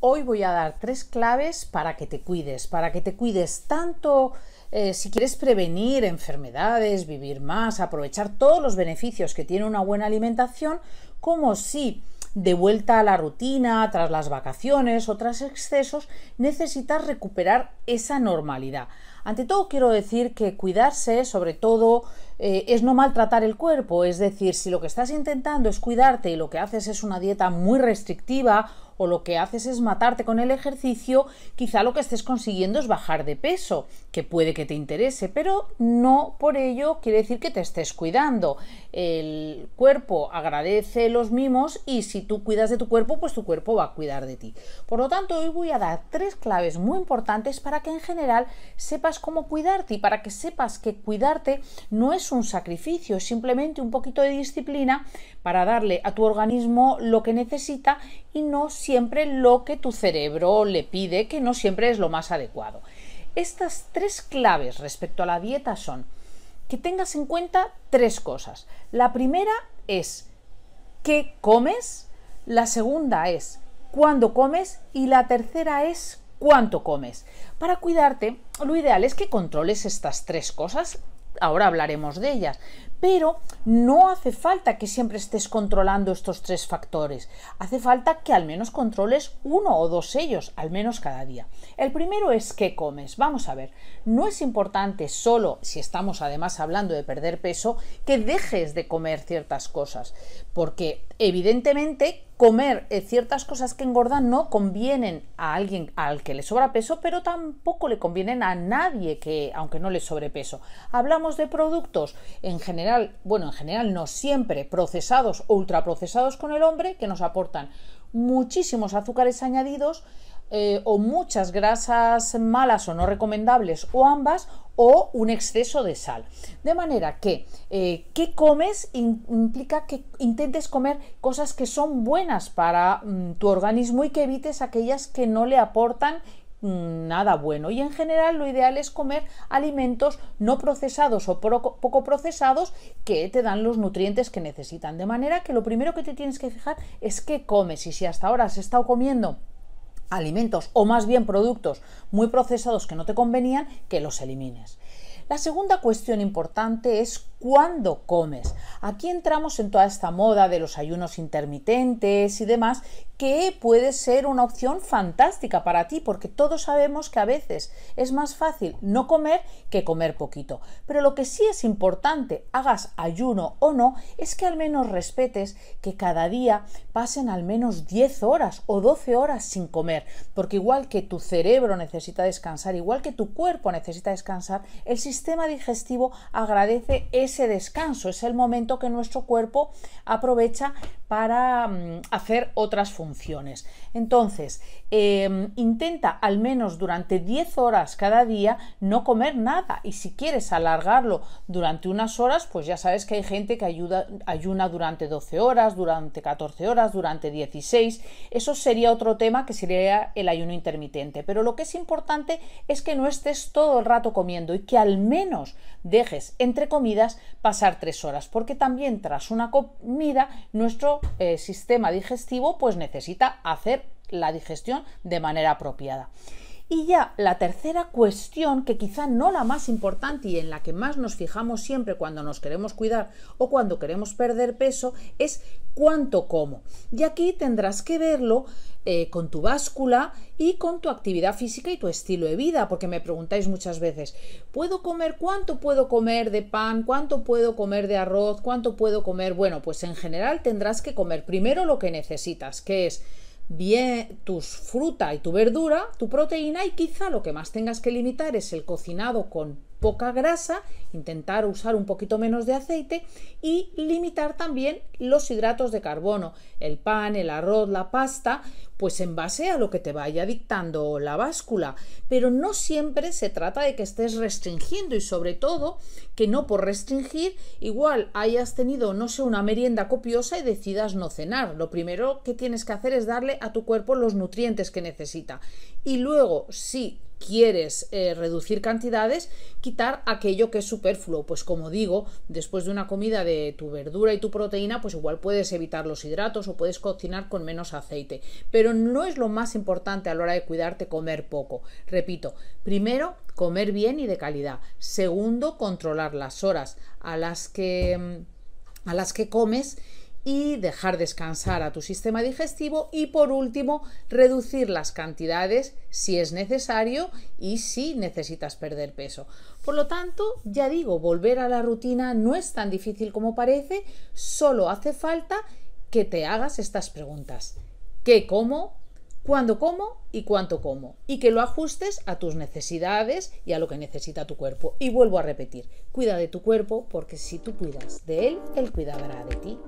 hoy voy a dar tres claves para que te cuides, para que te cuides tanto eh, si quieres prevenir enfermedades, vivir más, aprovechar todos los beneficios que tiene una buena alimentación, como si de vuelta a la rutina, tras las vacaciones o tras excesos, necesitas recuperar esa normalidad. Ante todo quiero decir que cuidarse, sobre todo, eh, es no maltratar el cuerpo, es decir, si lo que estás intentando es cuidarte y lo que haces es una dieta muy restrictiva o lo que haces es matarte con el ejercicio, quizá lo que estés consiguiendo es bajar de peso, que puede que te interese, pero no por ello quiere decir que te estés cuidando. El cuerpo agradece los mimos y si tú cuidas de tu cuerpo, pues tu cuerpo va a cuidar de ti. Por lo tanto, hoy voy a dar tres claves muy importantes para que en general sepas cómo cuidarte y para que sepas que cuidarte no es un sacrificio, es simplemente un poquito de disciplina para darle a tu organismo lo que necesita y no siempre lo que tu cerebro le pide, que no siempre es lo más adecuado. Estas tres claves respecto a la dieta son que tengas en cuenta tres cosas. La primera es qué comes, la segunda es cuándo comes y la tercera es cuánto comes. Para cuidarte, lo ideal es que controles estas tres cosas. Ahora hablaremos de ellas, pero no hace falta que siempre estés controlando estos tres factores. Hace falta que al menos controles uno o dos ellos, al menos cada día. El primero es qué comes. Vamos a ver, no es importante solo, si estamos además hablando de perder peso, que dejes de comer ciertas cosas, porque evidentemente comer eh, ciertas cosas que engordan no convienen a alguien al que le sobra peso, pero tampoco le convienen a nadie que, aunque no le sobrepeso. Hablamos de productos en general, bueno, en general no siempre, procesados o ultraprocesados con el hombre, que nos aportan muchísimos azúcares añadidos, eh, o muchas grasas malas o no recomendables o ambas o un exceso de sal. De manera que eh, qué comes implica que intentes comer cosas que son buenas para mm, tu organismo y que evites aquellas que no le aportan mm, nada bueno y en general lo ideal es comer alimentos no procesados o poco procesados que te dan los nutrientes que necesitan de manera que lo primero que te tienes que fijar es qué comes y si hasta ahora has estado comiendo alimentos o más bien productos muy procesados que no te convenían, que los elimines. La segunda cuestión importante es cuándo comes. Aquí entramos en toda esta moda de los ayunos intermitentes y demás que puede ser una opción fantástica para ti, porque todos sabemos que a veces es más fácil no comer que comer poquito. Pero lo que sí es importante, hagas ayuno o no, es que al menos respetes que cada día pasen al menos 10 horas o 12 horas sin comer, porque igual que tu cerebro necesita descansar, igual que tu cuerpo necesita descansar, el sistema digestivo agradece ese descanso, es el momento que nuestro cuerpo aprovecha para mm, hacer otras funciones. Entonces, em, intenta al menos durante 10 horas cada día no comer nada y si quieres alargarlo durante unas horas, pues ya sabes que hay gente que ayuda, ayuna durante 12 horas, durante 14 horas, durante 16. Eso sería otro tema que sería el ayuno intermitente. Pero lo que es importante es que no estés todo el rato comiendo y que al menos dejes entre comidas pasar 3 horas, porque también tras una comida nuestro eh, sistema digestivo pues necesita hacer la digestión de manera apropiada. Y ya la tercera cuestión, que quizá no la más importante y en la que más nos fijamos siempre cuando nos queremos cuidar o cuando queremos perder peso, es cuánto como. Y aquí tendrás que verlo eh, con tu báscula y con tu actividad física y tu estilo de vida, porque me preguntáis muchas veces, ¿puedo comer cuánto puedo comer de pan? ¿Cuánto puedo comer de arroz? ¿Cuánto puedo comer? Bueno, pues en general tendrás que comer primero lo que necesitas, que es bien tus fruta y tu verdura, tu proteína y quizá lo que más tengas que limitar es el cocinado con poca grasa, intentar usar un poquito menos de aceite y limitar también los hidratos de carbono, el pan, el arroz, la pasta, pues en base a lo que te vaya dictando la báscula. Pero no siempre se trata de que estés restringiendo y sobre todo que no por restringir igual hayas tenido, no sé, una merienda copiosa y decidas no cenar. Lo primero que tienes que hacer es darle a tu cuerpo los nutrientes que necesita. Y luego, si quieres eh, reducir cantidades, quitar aquello que es superfluo. Pues como digo, después de una comida de tu verdura y tu proteína, pues igual puedes evitar los hidratos o puedes cocinar con menos aceite. Pero no es lo más importante a la hora de cuidarte comer poco. Repito, primero, comer bien y de calidad. Segundo, controlar las horas a las que, mm, a las que comes y dejar descansar a tu sistema digestivo y por último reducir las cantidades si es necesario y si necesitas perder peso. Por lo tanto, ya digo, volver a la rutina no es tan difícil como parece, solo hace falta que te hagas estas preguntas. ¿Qué como? ¿Cuándo como? ¿Y cuánto como? Y que lo ajustes a tus necesidades y a lo que necesita tu cuerpo. Y vuelvo a repetir, cuida de tu cuerpo porque si tú cuidas de él, él cuidará de ti.